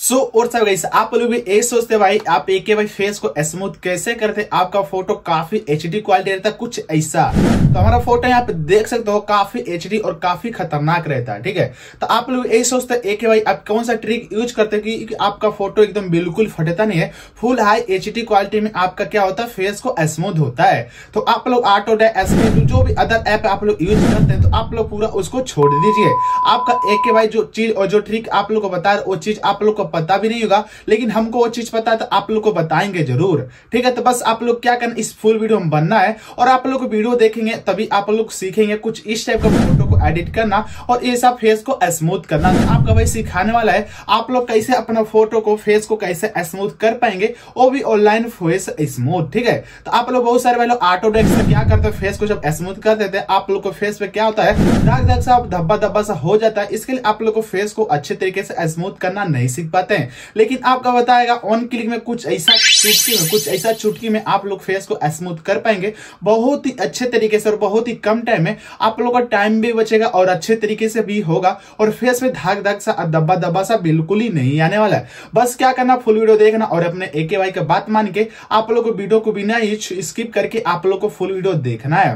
सो so, और सब guys आप लोग भी यही सोचते भाई आप एक के भाई फेस को स्मूथ कैसे करते आपका फोटो काफी एच डी क्वालिटी रहता कुछ ऐसा तो हमारा फोटो यहाँ पे देख सकते हो काफी एच डी और काफी खतरनाक रहता है ठीक है तो आप लोग यही सोचते एक के भाई आप कौन सा ट्रिक यूज करते कि, कि आपका फोटो एकदम बिल्कुल फटता नहीं है फुल हाई एच क्वालिटी में आपका क्या होता है फेस को स्मूथ होता है तो आप लोग ऑटो तो स्मूथ जो भी अदर ऐप आप लोग यूज करते हैं तो आप लोग पूरा उसको छोड़ दीजिए आपका एक के भाई जो चीज और जो ट्रिक आप लोग को बता वो चीज आप लोग को पता भी नहीं होगा लेकिन हमको वो चीज पता है तो आप लोग को बताएंगे जरूर ठीक है तो बस आप लोग क्या करना इस फुल वीडियो में बनना है और आप लोग वीडियो देखेंगे तभी आप लोग सीखेंगे कुछ इस टाइप का फोटो को एडिट करना और ऐसा फेस को स्मूथ करना तो आपका भाई सिखाने वाला है आप लोग कैसे अपना फोटो को फेस को कैसे स्मूथ कर पाएंगे वो भी ऑनलाइन फेस स्मूथ ठीक है तो आप लोग बहुत सारे भाई लोग ऑटो डेस्क से क्या करते हैं फेस को जब स्मूथ कर देते हैं आप लोग को फेस पे क्या होता है धाक धाक सा धब्बा धब्बा सा हो जाता है इसके लिए आप लोग को फेस को अच्छे तरीके से स्मूथ करना नहीं सीख पाते हैं लेकिन आपका बताएगा ऑन क्लिक में कुछ ऐसा चुटकी में कुछ ऐसा चुटकी में आप लोग फेस को स्मूथ कर पाएंगे बहुत ही अच्छे तरीके से और बहुत ही कम टाइम में आप लोग का टाइम भी बचेगा और अच्छे तरीके से भी होगा और फेस में धाक धाक सा दब्बा दब्बा सा बिल्कुल ही नहीं आने वाला है बस क्या करना फुल वीडियो देखना और अपने एके वाई का बात मान के आप लोग को वीडियो को बिना ही स्किप करके आप लोग को फुल वीडियो देखना है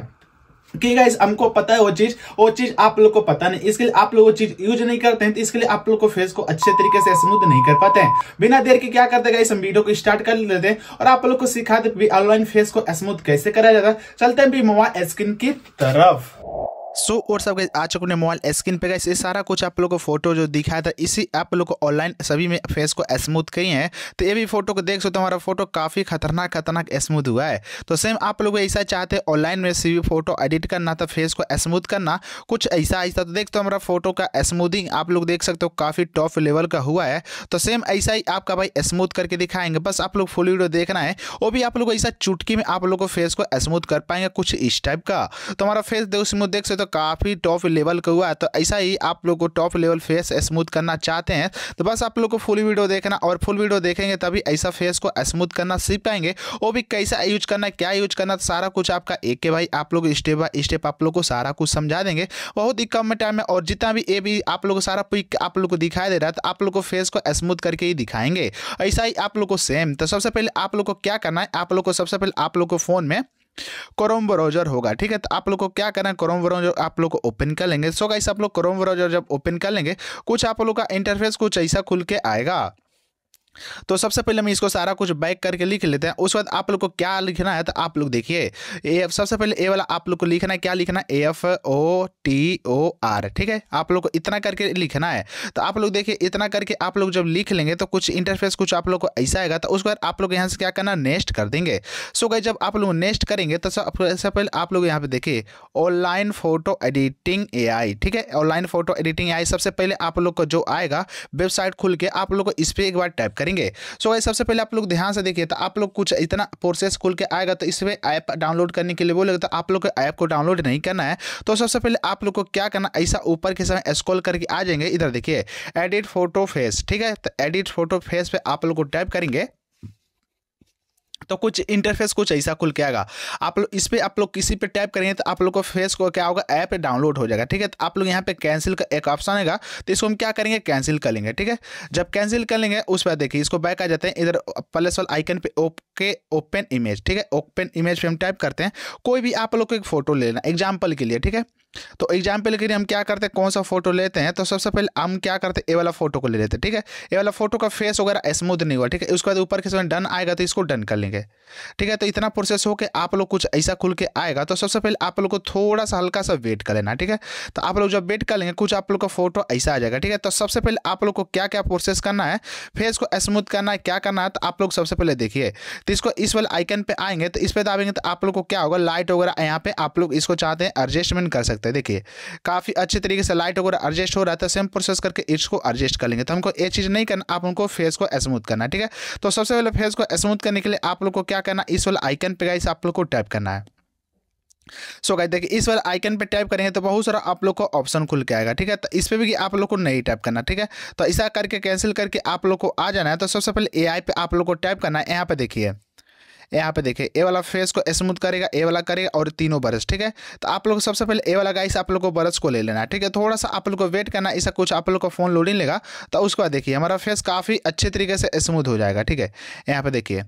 कि गाइज हमको पता है वो चीज वो चीज आप लोग को पता नहीं इसके लिए आप लोग वो चीज यूज नहीं करते हैं तो इसके लिए आप लोग को फेस को अच्छे तरीके से स्मूथ नहीं कर पाते हैं बिना देर के क्या करते गाइज हम वीडियो को स्टार्ट कर लेते हैं और आप लोग को सिखाते ऑनलाइन फेस को स्मूथ कैसे कराया जाता है चलते हैं भी मोबाइल स्क्रीन की तरफ सो so, और सब आज अपने मोबाइल स्क्रीन पे गए सारा कुछ आप लोग को फोटो जो दिखाया था इसी आप लोग को ऑनलाइन सभी में फेस को स्मूथ किए हैं तो ये भी फोटो को देख सकते हमारा फोटो काफ़ी खतरनाक खतरनाक स्मूथ हुआ है तो सेम आप लोग ऐसा चाहते हैं ऑनलाइन में सभी फोटो एडिट करना था फेस को स्मूथ करना कुछ ऐसा ऐसा तो देख तो हमारा फोटो का स्मूदिंग आप लोग देख सकते हो काफ़ी टॉप लेवल का हुआ है तो सेम ऐसा ही आपका भाई स्मूथ करके दिखाएंगे बस आप लोग फुल वीडियो देखना है वो भी आप लोग ऐसा चुटकी में आप लोग को फेस को स्मूथ कर पाएंगे कुछ इस टाइप का तो हमारा फेस देख स्मूथ देख सकते हो काफ़ी टॉप लेवल का हुआ है तो ऐसा ही आप लोग को टॉप लेवल फेस स्मूथ करना चाहते हैं तो बस आप लोग को फुल वीडियो देखना और फुल वीडियो देखेंगे तभी ऐसा फेस को स्मूथ करना सीख पाएंगे वो भी कैसा यूज करना क्या यूज करना सारा कुछ आपका एक के भाई आप लोग स्टेप बाय स्टेप आप लोग को सारा कुछ समझा देंगे बहुत ही कम टाइम में और जितना भी ए भी आप लोग को सारा पिक आप लोग को दिखाई दे रहा है तो आप लोग को फेस को स्मूथ करके ही दिखाएंगे ऐसा ही आप लोग को सेम तो सबसे पहले आप लोग को क्या करना है आप लोग को सबसे पहले आप लोग को फ़ोन में क्रोम ब्राउजर होगा ठीक है तो आप लोग को क्या करना है क्रोम ब्राउजर आप लोग को ओपन कर लेंगे सो गाइस आप लोग क्रोम ब्राउजर जब ओपन कर लेंगे कुछ आप लोग का इंटरफेस कुछ ऐसा खुल के आएगा तो सबसे पहले हम इसको सारा कुछ बैक करके लिख लेते हैं उसके बाद आप लोग को क्या लिखना है तो आप लोग देखिए ए सबसे पहले ए वाला आप लोग को लिखना है क्या लिखना है F O T O R ठीक है आप लोग को इतना करके लिखना है तो आप लोग देखिए इतना करके आप लोग जब लिख लेंगे तो कुछ इंटरफेस कुछ आप लोग को ऐसा आएगा तो उसके बाद आप लोग यहाँ से क्या करना नेक्स्ट कर देंगे सो गए जब आप लोग नेक्स्ट करेंगे तो सबसे पहले आप लोग यहाँ पर देखिए ऑनलाइन फोटो एडिटिंग ए ठीक है ऑनलाइन फोटो एडिटिंग ए सबसे पहले आप लोग को जो आएगा वेबसाइट खुल के आप लोग को इस पर एक बार टाइप करेंगे सो so, सबसे पहले आप लोग ध्यान से देखिए तो आप लोग कुछ इतना प्रोसेस खुल के आएगा तो इसमें ऐप डाउनलोड करने के लिए बोलेगा तो आप लोग को ऐप को डाउनलोड नहीं करना है तो सबसे पहले आप लोग को क्या करना ऐसा ऊपर के समय स्क्रॉल करके आ जाएंगे इधर देखिए एडिट फोटो फेस ठीक है तो एडिट फोटो फेस पे आप लोग को टाइप करेंगे तो कुछ इंटरफेस कुछ ऐसा खुल के आएगा आप लोग इस पर आप लोग किसी पे टैप करेंगे तो आप लोग को फेस को क्या होगा ऐप डाउनलोड हो जाएगा ठीक है तो आप लोग यहाँ पे कैंसिल का एक ऑप्शन आएगा तो इसको हम क्या करेंगे कैंसिल कर लेंगे ठीक है जब कैंसिल कर लेंगे उस पर देखिए इसको बैक आ जाते हैं इधर प्लस वाल आइकन पे ओके ओपन इमेज ठीक है ओपन इमेज पे हम टाइप करते हैं कोई भी आप लोग को एक फोटो ले लेना एग्जाम्पल के लिए ठीक है तो एग्जाम्पल के लिए हम क्या करते हैं कौन सा फोटो लेते हैं तो सबसे पहले हम क्या करते हैं ए वाला फोटो को ले लेते हैं ठीक है ए वाला फोटो का फेस वगैरह स्मूथ नहीं हुआ ठीक है उसके बाद ऊपर के समय डन आएगा तो इसको डन कर लेंगे ठीक है तो इतना प्रोसेस हो के आप लोग कुछ ऐसा खुल के आएगा तो सबसे पहले आप लोग को थोड़ा सा हल्का सा वेट कर लेना ठीक है तो आप लोग जब वेट कर लेंगे कुछ आप लोग का फोटो ऐसा आ जाएगा ठीक है तो सबसे पहले आप लोग को क्या क्या प्रोसेस करना है फेस को स्मूथ करना है क्या करना है तो आप लोग सबसे पहले देखिए तो इसको इस वाले आइकन पर आएंगे तो इस पर दबेंगे तो आप लोग को क्या होगा लाइट वगैरह यहाँ पर आप लोग इसको चाहते हैं एडजस्टमेंट कर सकते सकते हैं देखिए काफ़ी अच्छे तरीके से लाइट वगैरह एडजस्ट हो रहा था सेम प्रोसेस करके इट्स को एडजस्ट कर लेंगे तो हमको ये चीज़ नहीं करना आप उनको फेस को स्मूथ करना ठीक है तो सबसे पहले फेस को स्मूथ करने के लिए आप लोग को क्या करना इस वाले आइकन पे गाइस आप लोग को टैप करना है सो so गाइस देखिए इस वाले आइकन पे टैप करेंगे तो बहुत सारा आप लोग को ऑप्शन खुल के आएगा ठीक है तो इस पर भी आप लोग को नहीं टैप करना ठीक है तो ऐसा करके कैंसिल करके आप लोग को आ जाना है तो सबसे पहले ए पे आप लोग को टैप करना है यहाँ पे देखिए यहाँ पे देखिए ए वाला फेस को स्मूथ करेगा ए वाला करेगा और तीनों ब्रश ठीक है तो आप लोग सबसे पहले ए वाला गाइस आप लोग को ब्रश को ले लेना है ठीक है थोड़ा सा आप लोग को वेट करना ऐसा कुछ आप लोग को फ़ोन लोडिंग लेगा तो उसके बाद देखिए हमारा फेस काफ़ी अच्छे तरीके से स्मूथ हो जाएगा ठीक है यहाँ पर देखिए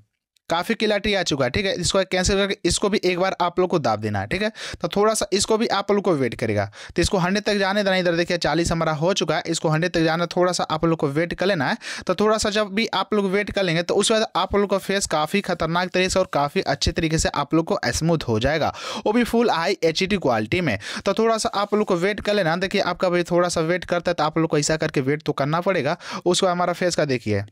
काफ़ी क्लैरिटी आ चुका है ठीक है इसको कैंसिल करके इसको भी एक बार आप लोग को दाब देना है ठीक है तो थोड़ा सा इसको भी आप लोग को वेट करेगा तो इसको हंड्रेड तक जाने देना इधर देखिए चालीस हमारा हो चुका है इसको हंड्रेड तक जाना थोड़ा सा आप लोग को वेट कर लेना है तो थोड़ा सा जब भी आप लोग वेट कर लेंगे तो उसके बाद आप लोग का फेस काफ़ी खतरनाक तरीके से और काफ़ी अच्छे तरीके से आप लोग को स्मूथ हो जाएगा वो भी फुल हाई एच क्वालिटी में तो थोड़ा सा आप लोग को वेट कर लेना देखिए आपका भाई थोड़ा सा वेट करता है तो आप लोग को ऐसा करके वेट तो करना पड़ेगा उसको हमारा फेस का देखिए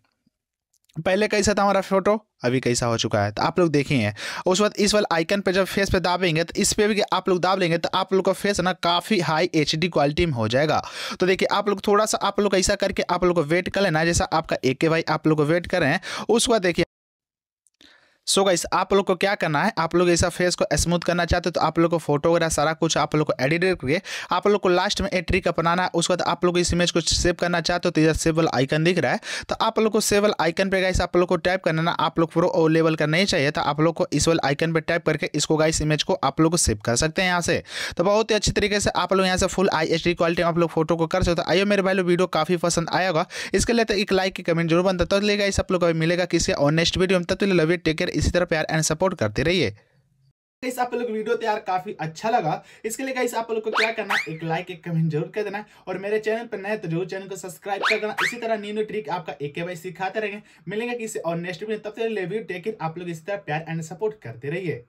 पहले कैसा था हमारा फोटो अभी कैसा हो चुका है तो आप लोग देखेंगे उसके बाद इस वाले आइकन पे जब फेस पे दाबेंगे तो इस पे भी आप लोग दाब लेंगे तो आप लोग का फेस ना काफ़ी हाई एच क्वालिटी में हो जाएगा तो देखिए आप लोग थोड़ा सा आप लोग ऐसा करके आप लोग को वेट कर लेना जैसा आपका एक के भाई आप लोग को वेट करें उसके बाद देखिए सो so गाइस आप लोग को क्या करना है आप लोग ऐसा फेस को स्मूथ करना चाहते हो तो आप लोग को फोटो वगैरह सारा कुछ आप लोग को एडिट करके आप लोग को लास्ट में ए ट्रिक अपनाना है उसके बाद आप लोग इस इमेज को सेव करना चाहते हो तो इधर सेवल आइकन दिख रहा है तो आप लोग को सेवल आइकन पर गाइस आप लोग को टाइप करना ना आप लोग प्रो ओ लेवल का नहीं चाहिए तो आप लोग को इस वाले आइकन पर टाइप करके इसको गाइस इमेज को आप लोग को सेव कर सकते हैं यहाँ से तो बहुत ही अच्छी तरीके से आप लोग यहाँ से फुल आई क्वालिटी में आप लोग फोटो को कर सकते हो आइए मेरे भाई लोग वीडियो काफ़ी पसंद आएगा इसके लिए तो एक लाइक की कमेंट जरूर बनता तो लेगा इस आप लोग मिलेगा किसी ऑनेस्ट वीडियो में तो लव इट टेक केयर इसी तरह प्यार एंड सपोर्ट करते रहिए इस आप लोग वीडियो तैयार काफी अच्छा लगा इसके लिए इस आप लोग को क्या करना एक लाइक एक कमेंट जरूर कर देना और मेरे चैनल पर नए तो जरूर चैनल को सब्सक्राइब कर देना इसी तरह न्यू न्यू ट्रिक आपका एक के सिखाते रहेंगे मिलेंगे किसी और नेक्स्ट वीडियो तब तक लेवी आप लोग इसी तरह प्यार एंड सपोर्ट करते रहिए